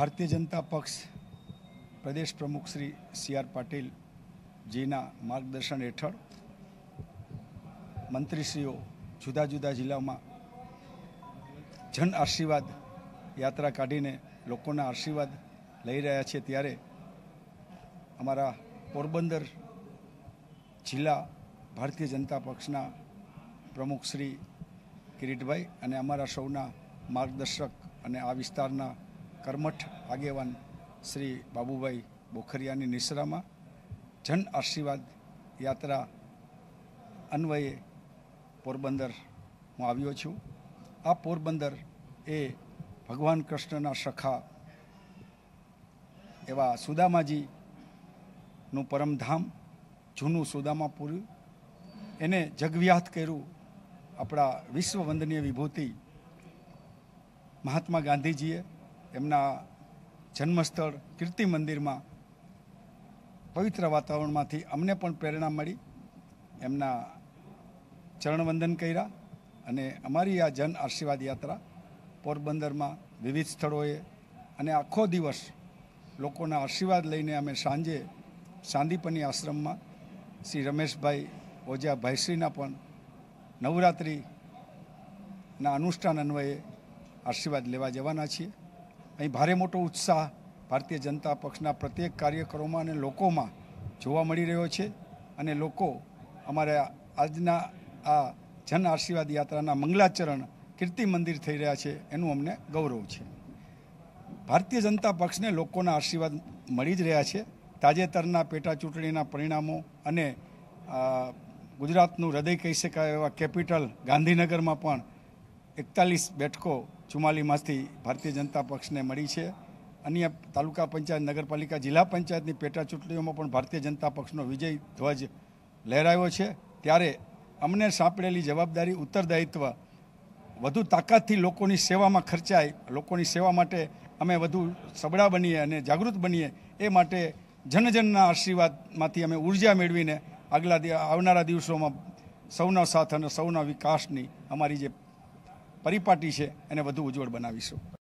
ભારતીય જનતા પક્ષ પ્રદેશ પ્રમુખ શ્રી સી આર પાટીલજીના માર્ગદર્શન હેઠળ મંત્રીશ્રીઓ જુદા જુદા જિલ્લામાં જન આશીર્વાદ યાત્રા કાઢીને લોકોના આશીર્વાદ લઈ રહ્યા છે ત્યારે અમારા પોરબંદર જિલ્લા ભારતીય જનતા પક્ષના પ્રમુખ શ્રી કિરીટભાઈ અને અમારા સૌના માર્ગદર્શક અને આ વિસ્તારના કર્મઠ આગેવાન શ્રી બાબુભાઈ બોખરિયાની નિસરામાં જન આશીર્વાદ યાત્રા અન્વયે પોરબંદર હું આવ્યો છું આ પોરબંદર એ ભગવાન કૃષ્ણના સખા એવા સુદામાજીનું પરમધામ જૂનું સુદામા પૂર્યું એને જગવ્યાત કર્યું આપણા વિશ્વ વંદનીય વિભૂતિ મહાત્મા ગાંધીજીએ એમના જન્મસ્થળ કીર્તિ મંદિરમાં પવિત્ર વાતાવરણમાંથી અમને પણ પ્રેરણા મળી એમના ચરણવંદન કર્યા અને અમારી આ જન આશીર્વાદ યાત્રા પોરબંદરમાં વિવિધ સ્થળોએ અને આખો દિવસ લોકોના આશીર્વાદ લઈને અમે સાંજે સાંદીપની આશ્રમમાં શ્રી રમેશભાઈ ઓજા ભાઈશ્રીના પણ નવરાત્રિના અનુષ્ઠાન અન્વયે આશીર્વાદ લેવા જવાના છીએ અહીં ભારે મોટો ઉત્સાહ ભારતીય જનતા પક્ષના પ્રત્યેક કાર્યકરોમાં અને લોકોમાં જોવા મળી રહ્યો છે અને લોકો અમારા આજના આ જન આશીર્વાદ યાત્રાના મંગલાચરણ કીર્તિ મંદિર થઈ રહ્યા છે એનું અમને ગૌરવ છે ભારતીય જનતા પક્ષને લોકોના આશીર્વાદ મળી જ રહ્યા છે તાજેતરના પેટા ચૂંટણીના પરિણામો અને ગુજરાતનું હૃદય કહી શકાય એવા કેપિટલ ગાંધીનગરમાં પણ એકતાલીસ બેઠકો ચુમ્માલી માસથી ભારતીય જનતા પક્ષને મળી છે અન્ય તાલુકા પંચાયત નગરપાલિકા જિલ્લા પંચાયતની પેટા ચૂંટણીઓમાં પણ ભારતીય જનતા પક્ષનો વિજય ધ્વજ લહેરાયો છે ત્યારે અમને સાંપડેલી જવાબદારી ઉત્તરદાયિત્વ વધુ તાકાતથી લોકોની સેવામાં ખર્ચાય લોકોની સેવા માટે અમે વધુ સબળા બનીએ અને જાગૃત બનીએ એ માટે જનજનના આશીર્વાદમાંથી અમે ઉર્જા મેળવીને આગલા આવનારા દિવસોમાં સૌના સાથ અને સૌના વિકાસની અમારી જે પરિપાટી છે એને વધુ ઉજ્જવળ બનાવીશું